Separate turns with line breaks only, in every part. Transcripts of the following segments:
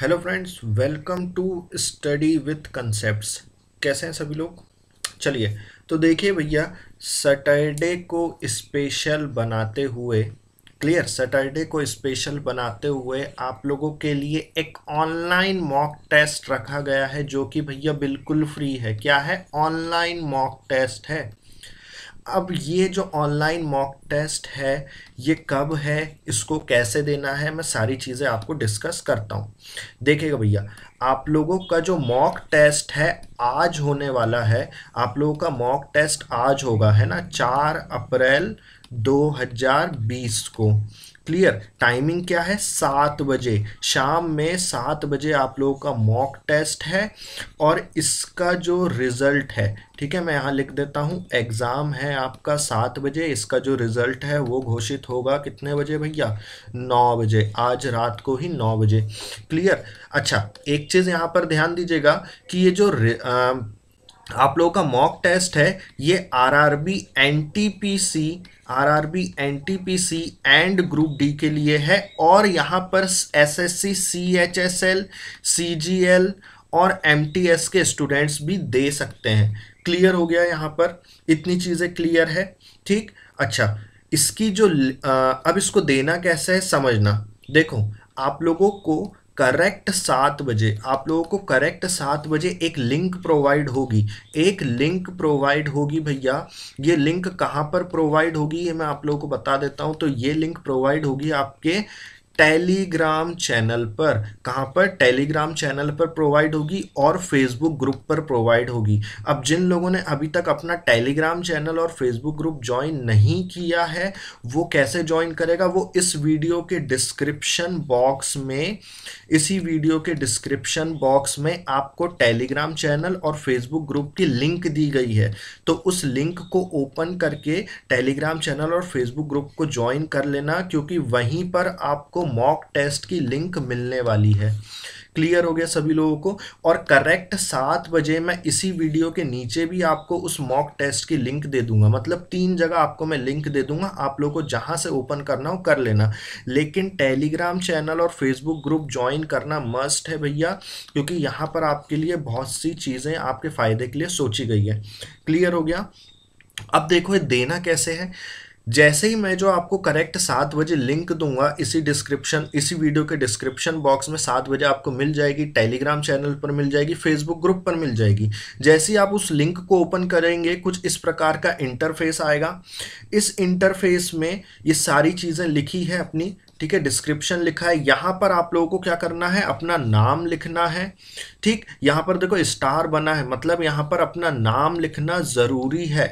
hello friends welcome to study with concept कैसे हैं सभी लोग चलिए तो देखिए भैया सैटरडे को स्पेशल बनाते हुए क्लियर सैटरडे को स्पेशल बनाते हुए आप लोगों के लिए एक ऑनलाइन मॉक टेस्ट रखा गया है जो कि भैया बिल्कुल फ्री है क्या है ऑनलाइन मॉक टेस्ट है अब ये जो ऑनलाइन मॉक टेस्ट है ये कब है इसको कैसे देना है मैं सारी चीज़ें आपको डिस्कस करता हूँ देखिएगा भैया आप लोगों का जो मॉक टेस्ट है आज होने वाला है आप लोगों का मॉक टेस्ट आज होगा है ना चार अप्रैल 2020 को क्लियर टाइमिंग क्या है सात बजे शाम में सात बजे आप लोगों का मॉक टेस्ट है और इसका जो रिज़ल्ट है ठीक है मैं यहाँ लिख देता हूँ एग्ज़ाम है आपका सात बजे इसका जो रिज़ल्ट है वो घोषित होगा कितने बजे भैया नौ बजे आज रात को ही नौ बजे क्लियर अच्छा एक चीज़ यहाँ पर ध्यान दीजिएगा कि ये जो आप लोगों का मॉक टेस्ट है ये R R B N T P C R R B N T P C and group D के लिए है और यहाँ पर S S C C H S L C G L और एम टी एस के स्टूडेंट्स भी दे सकते हैं क्लियर हो गया यहाँ पर इतनी चीज़ें क्लियर है ठीक अच्छा इसकी जो अब इसको देना कैसे है समझना देखो आप लोगों को करेक्ट सात बजे आप लोगों को करेक्ट सात बजे एक लिंक प्रोवाइड होगी एक लिंक प्रोवाइड होगी भैया ये लिंक कहाँ पर प्रोवाइड होगी ये मैं आप लोगों को बता देता हूँ तो ये लिंक प्रोवाइड होगी आपके टेलीग्राम चैनल पर कहाँ पर टेलीग्राम चैनल पर प्रोवाइड होगी और फेसबुक ग्रुप पर प्रोवाइड होगी अब जिन लोगों ने अभी तक अपना टेलीग्राम चैनल और फेसबुक ग्रुप ज्वाइन नहीं किया है वो कैसे ज्वाइन करेगा वो इस वीडियो के डिस्क्रिप्शन बॉक्स में इसी वीडियो के डिस्क्रिप्शन बॉक्स में आपको टेलीग्राम चैनल और फेसबुक ग्रुप की लिंक दी गई है तो उस लिंक को ओपन करके टेलीग्राम चैनल और फेसबुक ग्रुप को ज्वाइन कर लेना क्योंकि वहीं पर आपको मॉक टेस्ट की लिंक मिलने वाली है क्लियर हो गया सभी लोगों को और करेक्ट सात बजे मैं इसी वीडियो के नीचे भी आपको उस मॉक टेस्ट की लिंक दे दूंगा मतलब तीन जगह आपको मैं लिंक दे दूंगा आप लोगों को जहां से ओपन करना हो कर लेना लेकिन टेलीग्राम चैनल और फेसबुक ग्रुप ज्वाइन करना मस्ट है भैया क्योंकि यहां पर आपके लिए बहुत सी चीज़ें आपके फ़ायदे के लिए सोची गई है क्लियर हो गया अब देखो ये देना कैसे है जैसे ही मैं जो आपको करेक्ट सात बजे लिंक दूंगा इसी डिस्क्रिप्शन इसी वीडियो के डिस्क्रिप्शन बॉक्स में सात बजे आपको मिल जाएगी टेलीग्राम चैनल पर मिल जाएगी फेसबुक ग्रुप पर मिल जाएगी जैसे ही आप उस लिंक को ओपन करेंगे कुछ इस प्रकार का इंटरफेस आएगा इस इंटरफेस में ये सारी चीज़ें लिखी है अपनी ठीक है डिस्क्रिप्शन लिखा है यहाँ पर आप लोगों को क्या करना है अपना नाम लिखना है ठीक यहाँ पर देखो स्टार बना है मतलब यहाँ पर अपना नाम लिखना ज़रूरी है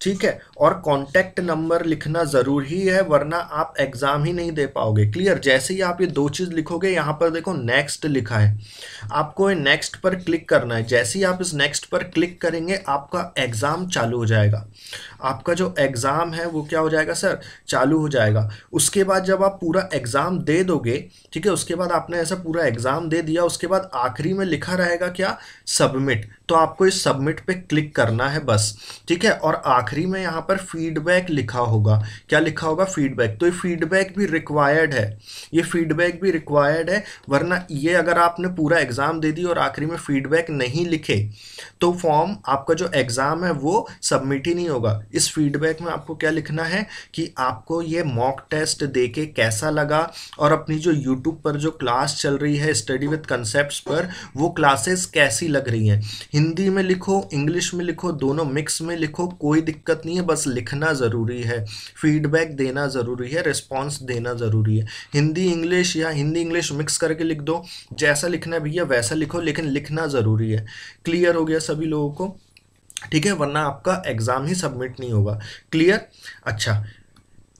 ठीक है और कॉन्टैक्ट नंबर लिखना जरूरी है वरना आप एग्ज़ाम ही नहीं दे पाओगे क्लियर जैसे ही आप ये दो चीज़ लिखोगे यहाँ पर देखो नेक्स्ट लिखा है आपको नेक्स्ट पर क्लिक करना है जैसे ही आप इस नेक्स्ट पर क्लिक करेंगे आपका एग्ज़ाम चालू हो जाएगा आपका जो एग्ज़ाम है वो क्या हो जाएगा सर चालू हो जाएगा उसके बाद जब आप पूरा एग्ज़ाम दे दोगे ठीक है उसके बाद आपने ऐसा पूरा एग्ज़ाम दे दिया उसके बाद आखिरी में लिखा रहेगा क्या सबमिट तो आपको इस सबमिट पे क्लिक करना है बस ठीक है और आखिरी में यहाँ पर फीडबैक लिखा होगा क्या लिखा होगा फीडबैक तो ये फीडबैक भी रिक्वायर्ड है ये फीडबैक भी रिक्वायर्ड है वरना ये अगर आपने पूरा एग्ज़ाम दे दी और आखिरी में फीडबैक नहीं लिखे तो फॉर्म आपका जो एग्ज़ाम है वो सबमिट ही नहीं होगा इस फीडबैक में आपको क्या लिखना है कि आपको ये मॉक टेस्ट दे के कैसा लगा और अपनी जो यूट्यूब पर जो क्लास चल रही है स्टडी विथ कंसेप्ट पर वो क्लासेस कैसी लग रही हैं हिंदी में लिखो इंग्लिश में लिखो दोनों मिक्स में लिखो कोई दिक्कत नहीं है बस लिखना ज़रूरी है फीडबैक देना ज़रूरी है रिस्पॉन्स देना ज़रूरी है हिंदी इंग्लिश या हिंदी इंग्लिश मिक्स करके लिख दो जैसा लिखना है भैया वैसा लिखो लेकिन लिखना ज़रूरी है क्लियर हो गया सभी लोगों को ठीक है वरना आपका एग्ज़ाम ही सबमिट नहीं होगा क्लियर अच्छा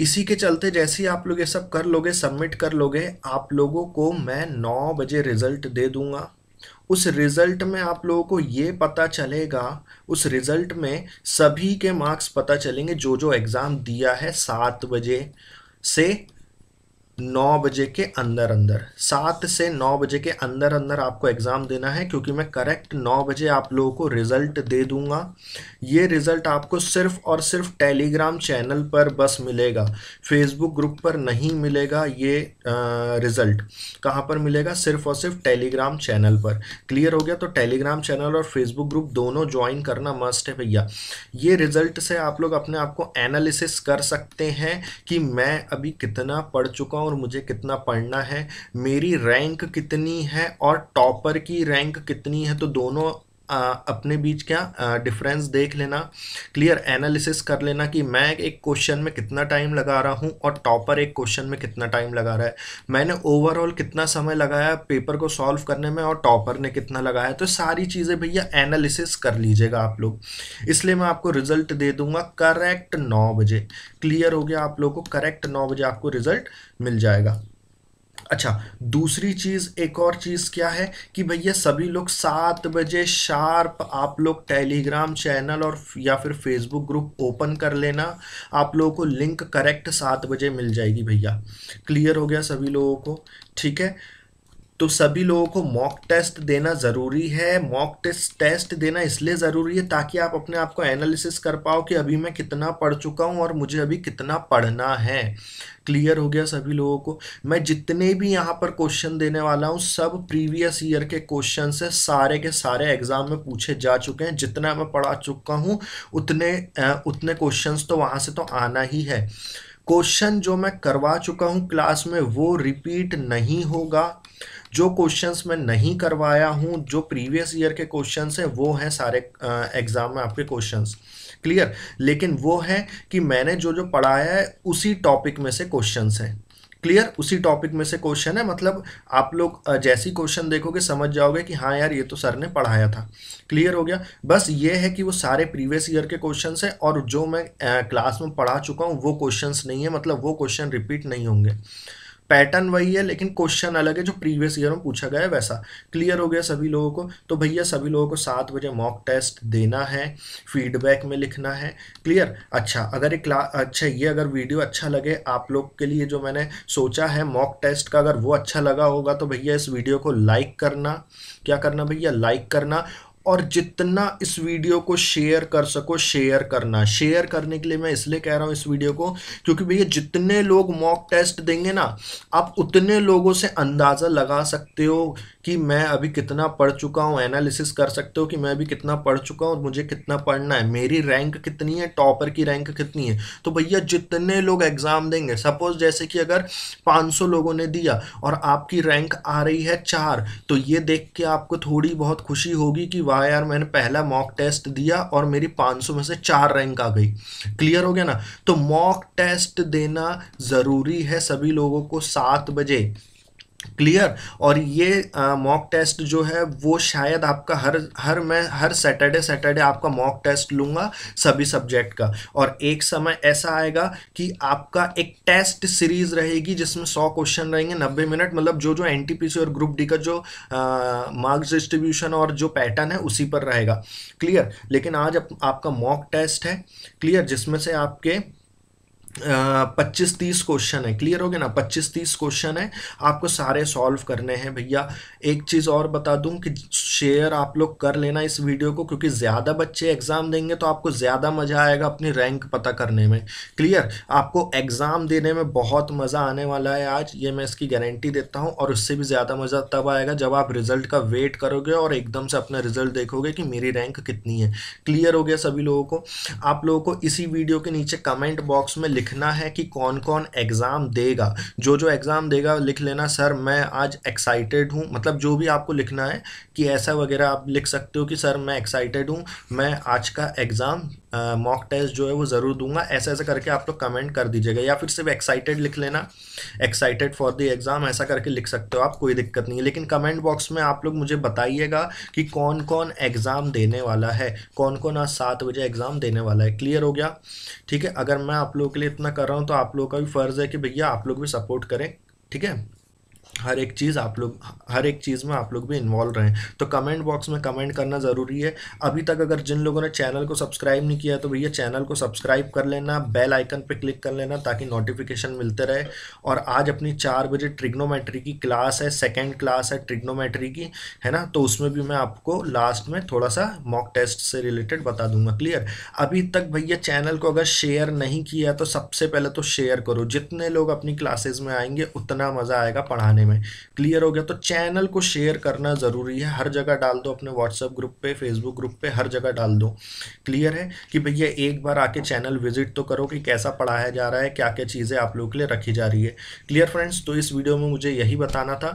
इसी के चलते जैसे ही आप लोग ये सब कर लोगे सबमिट कर लोगे आप लोगों को मैं नौ बजे रिजल्ट दे दूंगा उस रिज़ल्ट में आप लोगों को ये पता चलेगा उस रिज़ल्ट में सभी के मार्क्स पता चलेंगे जो जो एग्ज़ाम दिया है सात बजे से नौ बजे के अंदर अंदर सात से नौ बजे के अंदर अंदर आपको एग्ज़ाम देना है क्योंकि मैं करेक्ट नौ बजे आप लोगों को रिज़ल्ट दे दूंगा ये रिज़ल्ट आपको सिर्फ और सिर्फ टेलीग्राम चैनल पर बस मिलेगा फेसबुक ग्रुप पर नहीं मिलेगा ये रिज़ल्ट कहाँ पर मिलेगा सिर्फ और सिर्फ टेलीग्राम चैनल पर क्लियर हो गया तो टेलीग्राम चैनल और फेसबुक ग्रुप दोनों ज्वाइन करना मस्ट है भैया ये रिज़ल्ट से आप लोग अपने आप को एनालिसिस कर सकते हैं कि मैं अभी कितना पढ़ चुका हूँ और मुझे कितना पढ़ना है मेरी रैंक कितनी है और टॉपर की रैंक कितनी है तो दोनों आ, अपने बीच क्या डिफरेंस देख लेना क्लियर एनालिसिस कर लेना कि मैं एक क्वेश्चन में कितना टाइम लगा रहा हूँ और टॉपर एक क्वेश्चन में कितना टाइम लगा रहा है मैंने ओवरऑल कितना समय लगाया पेपर को सॉल्व करने में और टॉपर ने कितना लगाया तो सारी चीज़ें भैया एनालिसिस कर लीजिएगा आप लोग इसलिए मैं आपको रिजल्ट दे दूंगा करेक्ट नौ बजे क्लियर हो गया आप लोग को करेक्ट नौ बजे आपको रिजल्ट मिल जाएगा अच्छा दूसरी चीज़ एक और चीज़ क्या है कि भैया सभी लोग सात बजे शार्प आप लोग टेलीग्राम चैनल और या फिर फेसबुक ग्रुप ओपन कर लेना आप लोगों को लिंक करेक्ट सात बजे मिल जाएगी भैया क्लियर हो गया सभी लोगों को ठीक है तो सभी लोगों को मॉक टेस्ट देना ज़रूरी है मॉक टेस्ट टेस्ट देना इसलिए ज़रूरी है ताकि आप अपने आप को एनालिसिस कर पाओ कि अभी मैं कितना पढ़ चुका हूँ और मुझे अभी कितना पढ़ना है क्लियर हो गया सभी लोगों को मैं जितने भी यहाँ पर क्वेश्चन देने वाला हूँ सब प्रीवियस ईयर के क्वेश्चन से सारे के सारे एग्ज़ाम में पूछे जा चुके हैं जितना मैं पढ़ा चुका हूँ उतने उतने क्वेश्चन तो वहाँ से तो आना ही है क्वेश्चन जो मैं करवा चुका हूँ क्लास में वो रिपीट नहीं होगा जो क्वेश्चंस मैं नहीं करवाया हूँ जो प्रीवियस ईयर के क्वेश्चंस हैं वो हैं सारे एग्ज़ाम में आपके क्वेश्चंस क्लियर लेकिन वो है कि मैंने जो जो पढ़ाया है उसी टॉपिक में से क्वेश्चंस हैं क्लियर उसी टॉपिक में से क्वेश्चन है मतलब आप लोग जैसी क्वेश्चन देखोगे समझ जाओगे कि हाँ यार ये तो सर ने पढ़ाया था क्लियर हो गया बस ये है कि वो सारे प्रीवियस ईयर के क्वेश्चन हैं और जो मैं क्लास में पढ़ा चुका हूँ वो क्वेश्चन नहीं है मतलब वो क्वेश्चन रिपीट नहीं होंगे पैटर्न वही है लेकिन क्वेश्चन अलग है जो प्रीवियस ईयर में पूछा गया है वैसा क्लियर हो गया सभी लोगों को तो भैया सभी लोगों को सात बजे मॉक टेस्ट देना है फीडबैक में लिखना है क्लियर अच्छा अगर एक क्ला अच्छा ये अगर वीडियो अच्छा लगे आप लोग के लिए जो मैंने सोचा है मॉक टेस्ट का अगर वो अच्छा लगा होगा तो भैया इस वीडियो को लाइक करना क्या करना भैया लाइक करना और जितना इस वीडियो को शेयर कर सको शेयर करना शेयर करने के लिए मैं इसलिए कह रहा हूँ इस वीडियो को क्योंकि भैया जितने लोग मॉक टेस्ट देंगे ना आप उतने लोगों से अंदाज़ा लगा सकते हो कि मैं अभी कितना पढ़ चुका हूँ एनालिसिस कर सकते हो कि मैं अभी कितना पढ़ चुका हूँ और मुझे कितना पढ़ना है मेरी रैंक कितनी है टॉपर की रैंक कितनी है तो भैया जितने लोग एग्ज़ाम देंगे सपोज जैसे कि अगर 500 लोगों ने दिया और आपकी रैंक आ रही है चार तो ये देख के आपको थोड़ी बहुत खुशी होगी कि वाह यार मैंने पहला मॉक टेस्ट दिया और मेरी पाँच में से चार रैंक आ गई क्लियर हो गया ना तो मॉक टेस्ट देना ज़रूरी है सभी लोगों को सात बजे क्लियर और ये मॉक टेस्ट जो है वो शायद आपका हर हर मैं हर सैटरडे सैटरडे आपका मॉक टेस्ट लूँगा सभी सब्जेक्ट का और एक समय ऐसा आएगा कि आपका एक टेस्ट सीरीज रहेगी जिसमें सौ क्वेश्चन रहेंगे नब्बे मिनट मतलब जो जो एन और ग्रुप डी का जो मार्क्स डिस्ट्रीब्यूशन और जो पैटर्न है उसी पर रहेगा क्लियर लेकिन आज आप, आपका मॉक टेस्ट है क्लियर जिसमें से आपके पच्चीस तीस क्वेश्चन है क्लियर हो गया ना पच्चीस तीस क्वेश्चन है आपको सारे सॉल्व करने हैं भैया एक चीज़ और बता दूं कि शेयर आप लोग कर लेना इस वीडियो को क्योंकि ज़्यादा बच्चे एग्ज़ाम देंगे तो आपको ज़्यादा मज़ा आएगा अपनी रैंक पता करने में क्लियर आपको एग्ज़ाम देने में बहुत मज़ा आने वाला है आज ये मैं इसकी गारंटी देता हूँ और उससे भी ज़्यादा मज़ा तब आएगा जब आप रिज़ल्ट का वेट करोगे और एकदम से अपना रिज़ल्ट देखोगे कि मेरी रैंक कितनी है क्लियर हो गया सभी लोगों को आप लोगों को इसी वीडियो के नीचे कमेंट बॉक्स में लिख लिखना है कि कौन कौन एग्ज़ाम देगा जो जो एग्ज़ाम देगा लिख लेना सर मैं आज एक्साइटेड हूँ मतलब जो भी आपको लिखना है कि ऐसा वगैरह आप लिख सकते हो कि सर मैं एक्साइटेड हूँ मैं आज का एग्ज़ाम मॉक टेस्ट जो है वो ज़रूर दूंगा ऐसा ऐसे करके आप लोग कमेंट कर दीजिएगा या फिर सिर्फ एक्साइटेड लिख लेना एक्साइटेड फॉर द एग्ज़ाम ऐसा करके लिख सकते हो आप कोई दिक्कत नहीं है लेकिन कमेंट बॉक्स में आप लोग मुझे बताइएगा कि कौन कौन एग्ज़ाम देने वाला है कौन कौन आज सात बजे एग्ज़ाम देने वाला है क्लियर हो गया ठीक है अगर मैं आप लोगों के लिए इतना कर रहा हूँ तो आप लोगों का भी फ़र्ज़ है कि भैया आप लोग भी सपोर्ट करें ठीक है हर एक चीज़ आप लोग हर एक चीज़ में आप लोग भी इन्वॉल्व रहें तो कमेंट बॉक्स में कमेंट करना ज़रूरी है अभी तक अगर जिन लोगों ने चैनल को सब्सक्राइब नहीं किया तो भैया चैनल को सब्सक्राइब कर लेना बेल आइकन पर क्लिक कर लेना ताकि नोटिफिकेशन मिलते रहे और आज अपनी चार बजे ट्रिग्नोमेट्री की क्लास है सेकेंड क्लास है ट्रिग्नोमेट्री की है ना तो उसमें भी मैं आपको लास्ट में थोड़ा सा मॉक टेस्ट से रिलेटेड बता दूंगा क्लियर अभी तक भैया चैनल को अगर शेयर नहीं किया तो सबसे पहले तो शेयर करो जितने लोग अपनी क्लासेज में आएंगे उतना मज़ा आएगा पढ़ाने बनाने में क्लियर हो गया तो चैनल को शेयर करना ज़रूरी है हर जगह डाल दो अपने व्हाट्सएप ग्रुप पे फेसबुक ग्रुप पे हर जगह डाल दो क्लियर है कि भैया एक बार आके चैनल विजिट तो करो कि कैसा पढ़ाया जा रहा है क्या क्या चीज़ें आप लोगों के लिए रखी जा रही है क्लियर फ्रेंड्स तो इस वीडियो में मुझे यही बताना था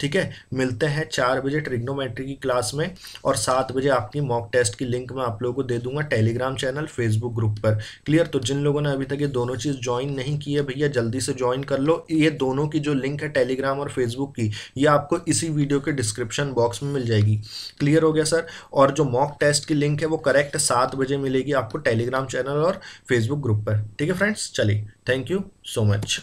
ठीक है मिलते हैं चार बजे ट्रिग्नोमेट्री की क्लास में और सात बजे आपकी मॉक टेस्ट की लिंक मैं आप लोगों को दे दूंगा टेलीग्राम चैनल फेसबुक ग्रुप पर क्लियर तो जिन लोगों ने अभी तक ये दोनों चीज़ ज्वाइन नहीं की है भैया जल्दी से ज्वाइन कर लो ये दोनों की जो लिंक है टेलीग्राम और फेसबुक की ये आपको इसी वीडियो के डिस्क्रिप्शन बॉक्स में मिल जाएगी क्लियर हो गया सर और जो मॉक टेस्ट की लिंक है वो करेक्ट सात बजे मिलेगी आपको टेलीग्राम चैनल और फेसबुक ग्रुप पर ठीक है फ्रेंड्स चलिए थैंक यू सो मच